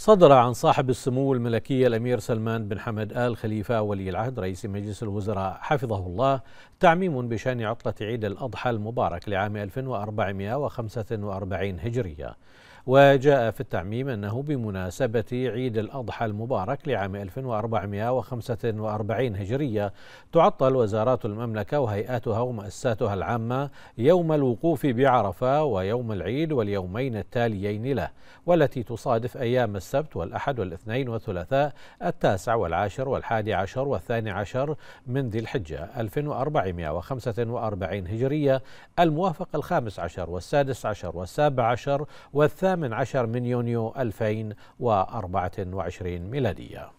صدر عن صاحب السمو الملكية الأمير سلمان بن حمد آل خليفة ولي العهد رئيس مجلس الوزراء حفظه الله تعميم بشأن عطلة عيد الأضحى المبارك لعام 1445 هجرية وجاء في التعميم أنه بمناسبة عيد الأضحى المبارك لعام 1445 هجرية تعطل وزارات المملكة وهيئاتها ومؤسساتها العامة يوم الوقوف بعرفة ويوم العيد واليومين التاليين له والتي تصادف أيام السبت والأحد والاثنين والثلاثاء التاسع والعاشر والحادي عشر والثاني عشر من ذي الحجة 1445 هجرية الموافق الخامس عشر والسادس عشر والسابع عشر والثاني الثامن عشر من يونيو 2024 ميلادية